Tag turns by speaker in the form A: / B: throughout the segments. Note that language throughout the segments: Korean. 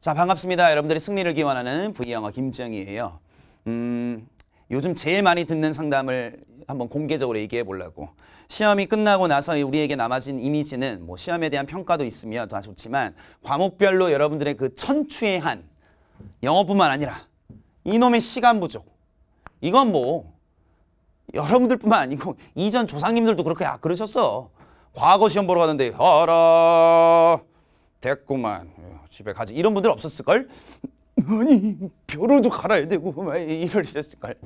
A: 자 반갑습니다. 여러분들의 승리를 기원하는 V영어 김정희예요 음, 요즘 제일 많이 듣는 상담을 한번 공개적으로 얘기해 보려고 시험이 끝나고 나서 우리에게 남아진 이미지는 뭐 시험에 대한 평가도 있으며 다 좋지만 과목별로 여러분들의 그 천추의 한 영어뿐만 아니라 이놈의 시간 부족 이건 뭐 여러분들뿐만 아니고 이전 조상님들도 그렇게 아 그러셨어 과거 시험 보러 가는데 어라 됐구만 집에 가지 이런 분들 없었을걸? 아니 벼루도 갈아야 되고 이러셨을걸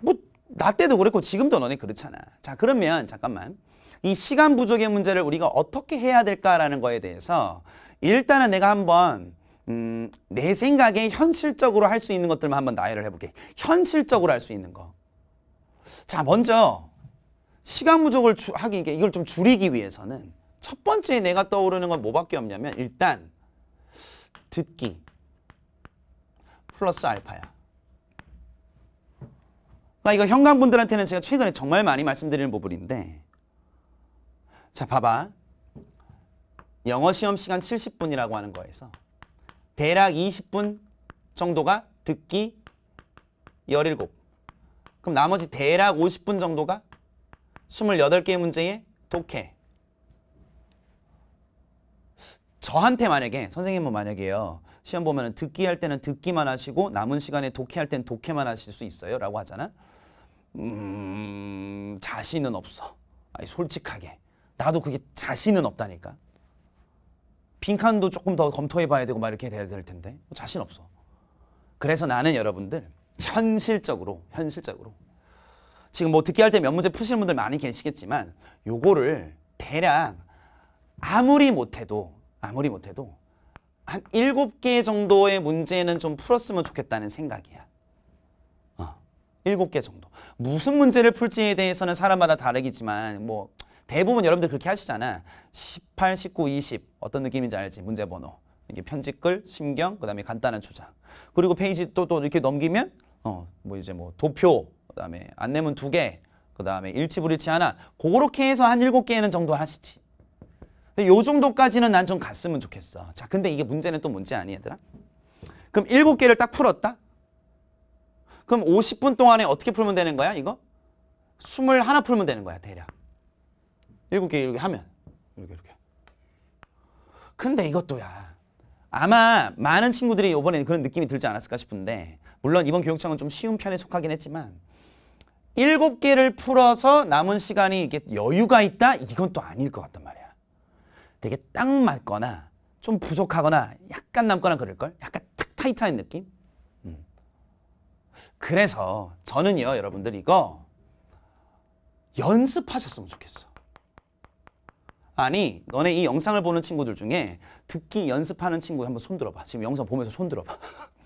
A: 뭐 나 때도 그랬고 지금도 너네 그렇잖아 자 그러면 잠깐만 이 시간 부족의 문제를 우리가 어떻게 해야 될까라는 거에 대해서 일단은 내가 한번 음, 내 생각에 현실적으로 할 수 있는 것들만 한번 나열을 해볼게 현실적으로 할 수 있는 거자 먼저 시간 부족을 하기 이걸 좀 줄이기 위해서는 첫 번째 내가 떠오르는 건 뭐밖에 없냐면 일단 듣기 플러스 알파야. 그러니까 이거 현강분들한테는 제가 최근에 정말 많이 말씀드리는 부분인데 자 봐봐 영어 시험 시간 70분이라고 하는 거에서 대략 20분 정도가 듣기 17 그럼 나머지 대략 50분 정도가 2 8개 문제에 독해 저한테 만약에 선생님은 뭐 만약에요. 시험 보면 듣기 할 때는 듣기만 하시고 남은 시간에 독해할 때는 독해만 하실 수 있어요. 라고 하잖아. 음, 자신은 없어. 아니, 솔직하게. 나도 그게 자신은 없다니까. 빈칸도 조금 더 검토해 봐야 되고 막 이렇게 돼야 될 텐데 뭐 자신 없어. 그래서 나는 여러분들 현실적으로 현실적으로 지금 뭐 듣기 할 때 몇 문제 푸시는 분들 많이 계시겠지만 요거를 대략 아무리 못해도 아무리 못해도 한 일곱 개 정도의 문제는 좀 풀었으면 좋겠다는 생각이야. 어, 일곱 어, 개 정도. 무슨 문제를 풀지에 대해서는 사람마다 다르겠지만 뭐 대부분 여러분들 그렇게 하시잖아. 18, 19, 20 어떤 느낌인지 알지? 문제 번호. 이게 편집글, 심경, 그 다음에 간단한 초장. 그리고 페이지 또, 또 이렇게 넘기면 어, 뭐 이제 뭐 도표, 그 다음에 안내문 두 개, 그 다음에 일치불일치 하나. 그렇게 해서 한 일곱 개는 정도 하시지. 근데 요 정도까지는 난 좀 갔으면 좋겠어. 자, 근데 이게 문제는 또 뭔지 아니 얘들아? 그럼 일곱 개를 딱 풀었다? 그럼 50분 동안에 어떻게 풀면 되는 거야, 이거? 21 풀면 되는 거야, 대략. 일곱 개 이렇게 하면. 이렇게 이렇게. 근데 이것도야. 아마 많은 친구들이 이번에 그런 느낌이 들지 않았을까 싶은데 물론 이번 교육청은 좀 쉬운 편에 속하긴 했지만 일 개를 풀어서 남은 시간이 이게 여유가 있다? 이건 또 아닐 것 같단 말이야. 되게 딱 맞거나 좀 부족하거나 약간 남거나 그럴걸? 약간 탁 타이트한 느낌? 음. 그래서 저는요 여러분들 이거 연습하셨으면 좋겠어 아니 너네 이 영상을 보는 친구들 중에 듣기 연습하는 친구 한번 손 들어봐 지금 영상 보면서 손 들어봐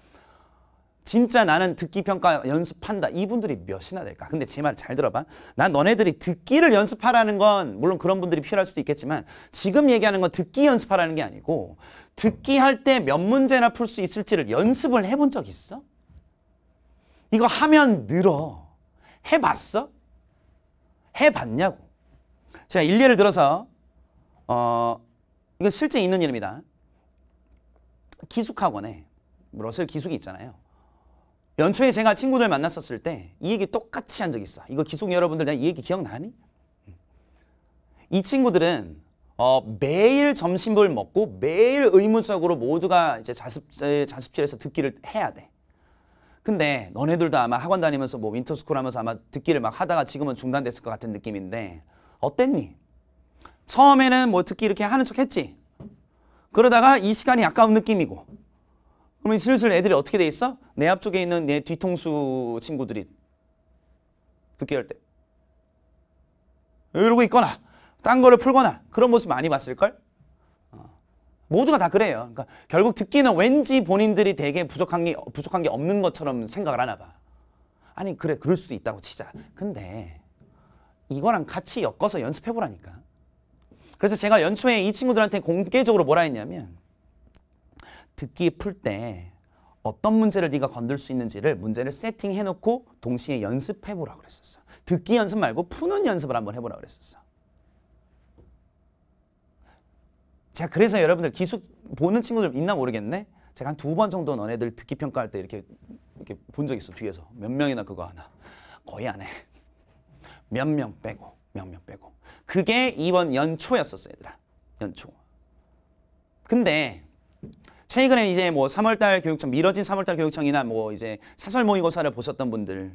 A: 진짜 나는 듣기 평가 연습한다. 이분들이 몇이나 될까? 근데 제 말 잘 들어봐. 난 너네들이 듣기를 연습하라는 건 물론 그런 분들이 필요할 수도 있겠지만 지금 얘기하는 건 듣기 연습하라는 게 아니고 듣기 할 때 몇 문제나 풀 수 있을지를 연습을 해본 적 있어? 이거 하면 늘어. 해봤어? 해봤냐고. 제가 일례를 들어서 어 이거 실제 있는 일입니다. 기숙학원에 러셀 기숙이 있잖아요. 연초에 제가 친구들 만났었을 때 이 얘기 똑같이 한적 있어. 이거 기숙 여러분들 이 얘기 기억나니? 이 친구들은 어, 매일 점심을 먹고 매일 의무적으로 모두가 이제 자습, 자습실에서 듣기를 해야 돼. 근데 너네들도 아마 학원 다니면서 뭐 윈터스쿨 하면서 아마 듣기를 막 하다가 지금은 중단됐을 것 같은 느낌인데 어땠니? 처음에는 뭐 듣기 이렇게 하는 척 했지. 그러다가 이 시간이 아까운 느낌이고 그러면 슬슬 애들이 어떻게 돼 있어? 내 앞쪽에 있는 내 뒤통수 친구들이 듣게 할 때. 이러고 있거나 딴 거를 풀거나 그런 모습 많이 봤을걸? 어. 모두가 다 그래요. 그러니까 결국 듣기는 왠지 본인들이 되게 부족한 게, 부족한 게 없는 것처럼 생각을 하나 봐. 아니 그래 그럴 수도 있다고 치자. 근데 이거랑 같이 엮어서 연습해보라니까. 그래서 제가 연초에 이 친구들한테 공개적으로 뭐라 했냐면 듣기 풀 때 어떤 문제를 네가 건들 수 있는지를 문제를 세팅해 놓고 동시에 연습해 보라 그랬었어. 듣기 연습 말고 푸는 연습을 한번 해보라 그랬었어. 제가 그래서 여러분들 기숙 보는 친구들 있나 모르겠네. 제가 한 두 번 정도 너네들 듣기 평가할 때 이렇게 이렇게 본 적 있어 뒤에서 몇 명이나 그거 하나 거의 안 해. 몇 명 빼고 몇 명 빼고 그게 이번 연초였었어 얘들아 연초. 근데 최근에 이제 뭐 3월달 교육청 미뤄진 3월달 교육청이나 뭐 이제 사설 모의고사를 보셨던 분들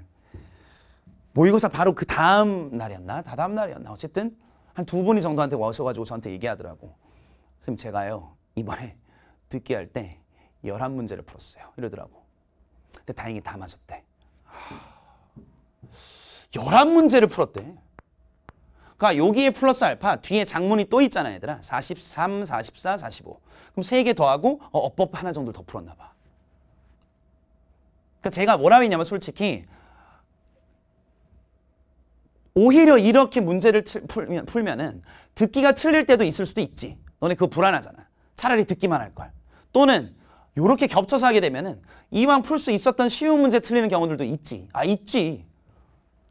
A: 모의고사 바로 그 다음 날이었나 다다음 날이었나 어쨌든 한 두 분이 정도한테 와서가지고 저한테 얘기하더라고 선생님 제가요 이번에 듣기 할때 열한 문제를 풀었어요 이러더라고 근데 다행히 다 맞았대 열한 문제를 풀었대 그러니까 여기에 플러스 알파 뒤에 장문이 또 있잖아 얘들아. 43, 44, 45. 그럼 3개 더하고 어, 어법 하나 정도를 더 풀었나 봐. 그러니까 제가 뭐라고 했냐면 솔직히 오히려 이렇게 문제를 틀, 풀면, 풀면은 듣기가 틀릴 때도 있을 수도 있지. 너네 그거 불안하잖아. 차라리 듣기만 할 걸. 또는 이렇게 겹쳐서 하게 되면은 이왕 풀 수 있었던 쉬운 문제 틀리는 경우들도 있지. 아 있지.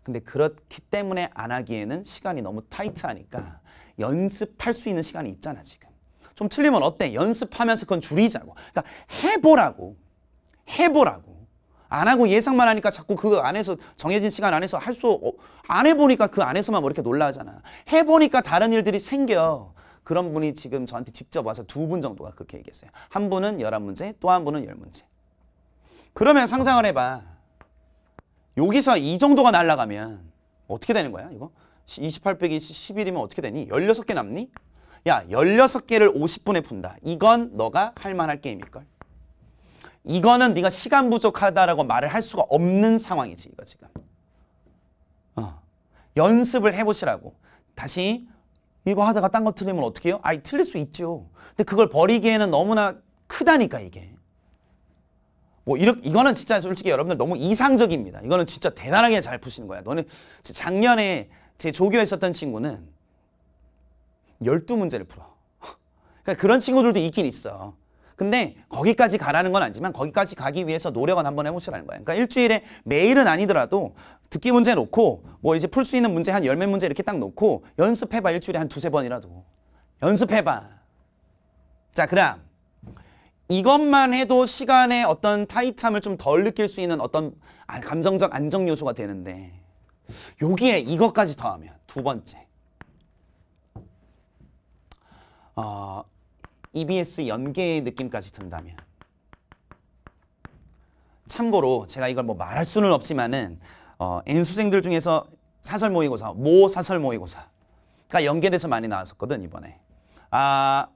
A: 근데 그렇기 때문에 안 하기에는 시간이 너무 타이트하니까 연습할 수 있는 시간이 있잖아 지금. 좀 틀리면 어때? 연습하면서 그건 줄이자고. 그러니까 해보라고. 해보라고. 안 하고 예상만 하니까 자꾸 그 안에서 정해진 시간 안에서 할 수 안 해보니까 그 안에서만 뭐 이렇게 놀라잖아. 해보니까 다른 일들이 생겨. 그런 분이 지금 저한테 직접 와서 두 분 정도가 그렇게 얘기했어요. 한 분은 열한 문제 또 한 분은 열문제 그러면 상상을 해봐. 여기서 이 정도가 날라가면 어떻게 되는 거야 이거? 28 빼기 11이면 어떻게 되니? 16개 남니? 야 16개를 50분에 푼다. 이건 너가 할 만할 게임일걸. 이거는 네가 시간 부족하다라고 말을 할 수가 없는 상황이지 이거 지금. 어. 연습을 해보시라고. 다시 이거 하다가 딴 거 틀리면 어떻게 해요? 아이 틀릴 수 있죠. 근데 그걸 버리기에는 너무나 크다니까 이게. 뭐 이렇게 이거는 진짜 솔직히 여러분들 너무 이상적입니다. 이거는 진짜 대단하게 잘 푸시는 거야. 너는 작년에 제 조교에 있었던 친구는 12문제를 풀어. 그러니까 그런 친구들도 있긴 있어. 근데 거기까지 가라는 건 아니지만 거기까지 가기 위해서 노력은 한 번 해보시라는 거예요. 그러니까 일주일에 매일은 아니더라도 듣기 문제 놓고 뭐 이제 풀 수 있는 문제 한 열 몇 문제 이렇게 딱 놓고 연습해봐 일주일에 한 두세 번이라도. 연습해봐. 자 그럼 이것만 해도 시간의 어떤 타이트함을 좀 덜 느낄 수 있는 어떤 아, 감정적 안정 요소가 되는데 여기에 이것까지 더하면 두 번째 어, EBS 연계의 느낌까지 든다면 참고로 제가 이걸 뭐 말할 수는 없지만은 어, N수생들 중에서 사설 모의고사, 모 사설 모의고사가 연계돼서 많이 나왔었거든 이번에 아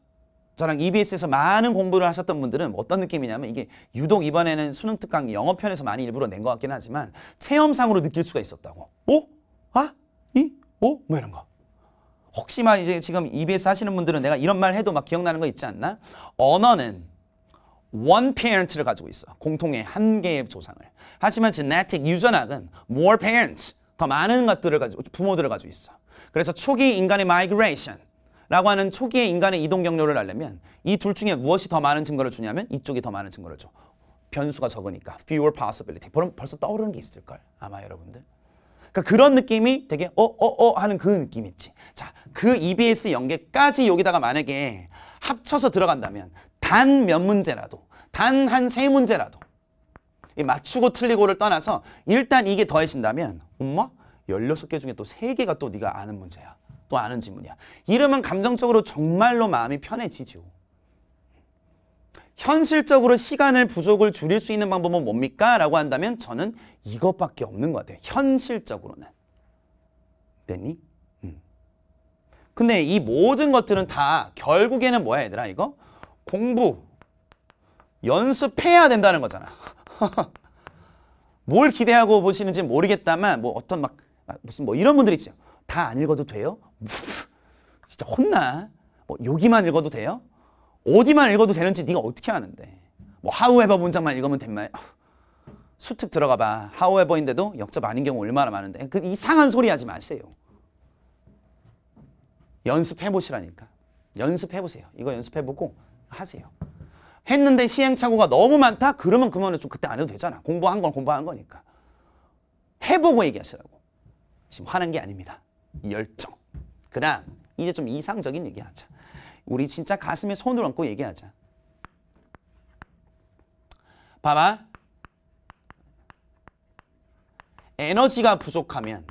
A: 저랑 EBS에서 많은 공부를 하셨던 분들은 어떤 느낌이냐면 이게 유독 이번에는 수능 특강 영어편에서 많이 일부러 낸 것 같긴 하지만 체험상으로 느낄 수가 있었다고. 오? 어? 아? 이? 오? 어? 뭐 이런 거. 혹시만 이제 지금 EBS 하시는 분들은 내가 이런 말 해도 막 기억나는 거 있지 않나? 언어는 one parent를 가지고 있어. 공통의 한 개의 조상을. 하지만 genetic 유전학은 more parents, 더 많은 것들을 가지고 부모들을 가지고 있어. 그래서 초기 인간의 migration, 라고 하는 초기의 인간의 이동 경로를 알려면 이 둘 중에 무엇이 더 많은 증거를 주냐면 이쪽이 더 많은 증거를 줘. 변수가 적으니까 fewer possibility. 벌, 벌써 떠오르는 게 있을걸 아마 여러분들. 그러니까 그런 느낌이 되게 어어어 어, 어 하는 그 느낌 있지. 자, 그 EBS 연계까지 여기다가 만약에 합쳐서 들어간다면 단 몇 문제라도 단 한 세 문제라도 이 맞추고 틀리고를 떠나서 일단 이게 더해진다면 엄마 16개 중에 또 3개가 또 네가 아는 문제야. 또 아는 질문이야 이러면 감정적으로 정말로 마음이 편해지죠. 현실적으로 시간을 부족을 줄일 수 있는 방법은 뭡니까? 라고 한다면 저는 이것밖에 없는 것 같아요. 현실적으로는. 됐니? 음. 근데 이 모든 것들은 다 결국에는 뭐야 얘들아 이거? 공부, 연습해야 된다는 거잖아. 뭘 기대하고 보시는지 모르겠다만 뭐 어떤 막 무슨 뭐 이런 분들 있죠. 다안 읽어도 돼요? 진짜 혼나. 뭐 여기만 읽어도 돼요? 어디만 읽어도 되는지 네가 어떻게 아는데. 뭐 h o w e 문장만 읽으면 된 말. 수특 들어가 봐. h o w e 인데도 역접 아닌 경우 얼마나 많은데. 그 이상한 소리 하지 마세요. 연습해 보시라니까. 연습해 보세요. 이거 연습해 보고 하세요. 했는데 시행착오가 너무 많다? 그러면 그만해 좀 그때 안 해도 되잖아. 공부한 건 공부한 거니까. 해보고 얘기하시라고. 지금 화난 게 아닙니다. 열정. 그 다음 이제 좀 이상적인 얘기하자. 우리 진짜 가슴에 손을 얹고 얘기하자. 봐봐. 에너지가 부족하면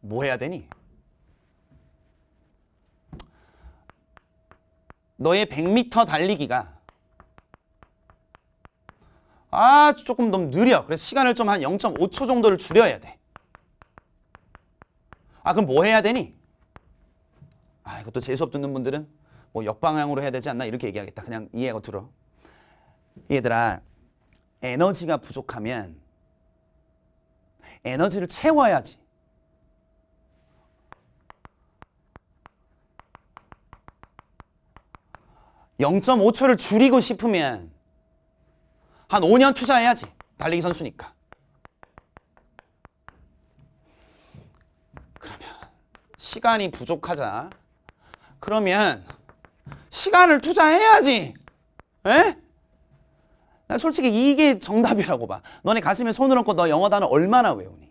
A: 뭐 해야 되니? 너의 100m 달리기가 아 조금 너무 느려. 그래서 시간을 좀 한 0.5초 정도를 줄여야 돼. 아 그럼 뭐 해야 되니? 아 이것도 재수업 듣는 분들은 뭐 역방향으로 해야 되지 않나 이렇게 얘기하겠다. 그냥 이해하고 들어. 얘들아 에너지가 부족하면 에너지를 채워야지. (0.5초를) 줄이고 싶으면 한 (5년) 투자해야지 달리기 선수니까 시간이 부족하잖아. 그러면 시간을 투자해야지. 에? 난 솔직히 이게 정답이라고 봐. 너네 가슴에 손을 얹고 너 영어 단어 얼마나 외우니?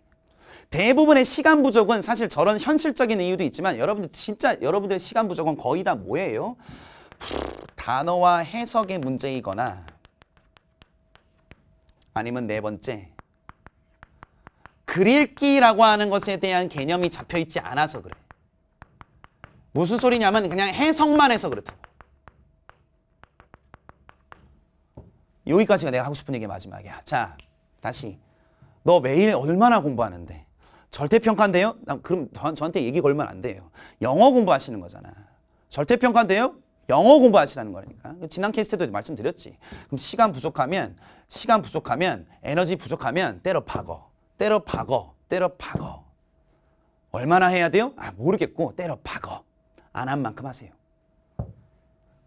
A: 대부분의 시간 부족은 사실 저런 현실적인 이유도 있지만 여러분들 진짜 여러분들의 시간 부족은 거의 다 뭐예요? 단어와 해석의 문제이거나 아니면 네 번째 글읽기라고 하는 것에 대한 개념이 잡혀있지 않아서 그래. 무슨 소리냐면 그냥 해석만 해서 그렇다. 여기까지가 내가 하고 싶은 얘기 마지막이야. 자, 다시. 너 매일 얼마나 공부하는데? 절대평가인데요? 그럼 저한테 얘기 걸면 안 돼요. 영어 공부하시는 거잖아. 절대평가인데요? 영어 공부하시라는 거니까. 그 지난 케이스 때도 말씀드렸지. 그럼 시간 부족하면, 시간 부족하면, 에너지 부족하면 때려 박어. 때려 박어. 때려 박어. 얼마나 해야 돼요? 아, 모르겠고 때려 박어. 안한 만큼 하세요.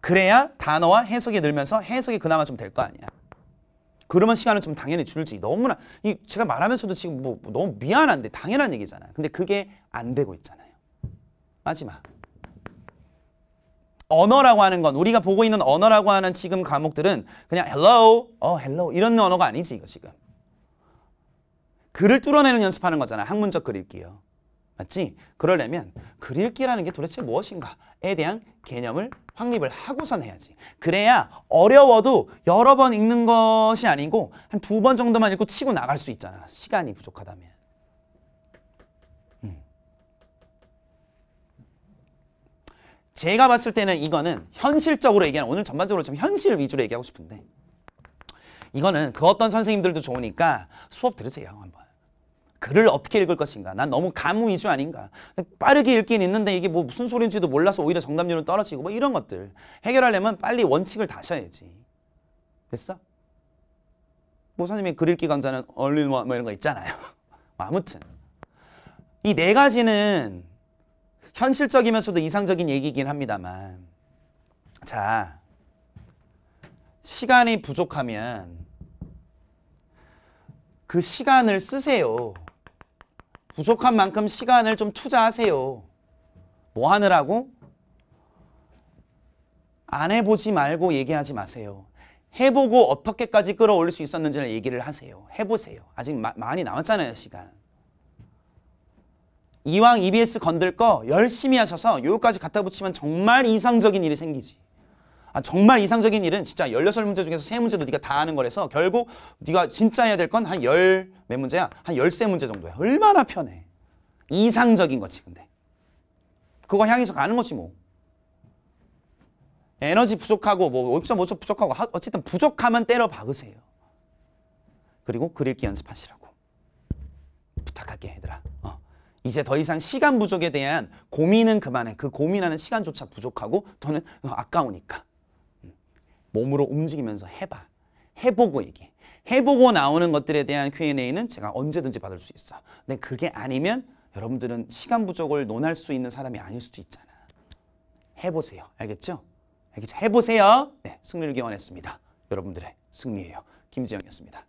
A: 그래야 단어와 해석이 늘면서 해석이 그나마 좀 될 거 아니야. 그러면 시간은 좀 당연히 줄지. 너무나 이 제가 말하면서도 지금 뭐, 뭐 너무 미안한데 당연한 얘기잖아 근데 그게 안 되고 있잖아요. 마지막. 언어라고 하는 건 우리가 보고 있는 언어라고 하는 지금 과목들은 그냥 hello, 어 hello 이런 언어가 아니지 이거 지금. 글을 뚫어내는 연습하는 거잖아. 학문적 글읽기요. 맞지? 그러려면 글읽기라는 게 도대체 무엇인가에 대한 개념을 확립을 하고선 해야지. 그래야 어려워도 여러 번 읽는 것이 아니고 한 두 번 정도만 읽고 치고 나갈 수 있잖아. 시간이 부족하다면. 음. 제가 봤을 때는 이거는 현실적으로 얘기하는 오늘 전반적으로 좀 현실 위주로 얘기하고 싶은데 이거는 그 어떤 선생님들도 좋으니까 수업 들으세요 한번. 글을 어떻게 읽을 것인가 난 너무 가무 이수 아닌가 빠르게 읽긴 있는데 이게 뭐 무슨 소리인지도 몰라서 오히려 정답률은 떨어지고 뭐 이런 것들 해결하려면 빨리 원칙을 다셔야지 됐어? 모사님이 글 읽기 강좌는 얼른 뭐, 뭐 이런 거 있잖아요 뭐 아무튼 이 네 가지는 현실적이면서도 이상적인 얘기긴 합니다만 자 시간이 부족하면 그 시간을 쓰세요 부족한 만큼 시간을 좀 투자하세요. 뭐 하느라고? 안 해보지 말고 얘기하지 마세요. 해보고 어떻게까지 끌어올릴 수 있었는지를 얘기를 하세요. 해보세요. 아직 마, 많이 남았잖아요, 시간. 이왕 EBS 건들 거 열심히 하셔서 여기까지 갖다 붙이면 정말 이상적인 일이 생기지. 아, 정말 이상적인 일은 진짜 16문제 중에서 3문제도 네가 다하는 거라서 결국 네가 진짜 해야 될 건 한 열 몇 문제야? 한 13문제 정도야. 얼마나 편해. 이상적인 거지 근데. 그거 향해서 가는 거지 뭐. 에너지 부족하고 뭐 5.5초 부족하고 하, 어쨌든 부족하면 때려 박으세요. 그리고 그릴기 연습하시라고. 부탁할게 얘들아. 어. 이제 더 이상 시간 부족에 대한 고민은 그만해. 그 고민하는 시간조차 부족하고 더는 아까우니까. 몸으로 움직이면서 해봐. 해보고 얘기. 해보고 나오는 것들에 대한 Q&A는 제가 언제든지 받을 수 있어. 근데 그게 아니면 여러분들은 시간 부족을 논할 수 있는 사람이 아닐 수도 있잖아. 해보세요. 알겠죠? 알겠죠? 해보세요. 네, 승리를 기원했습니다. 여러분들의 승리예요. 김지영이었습니다.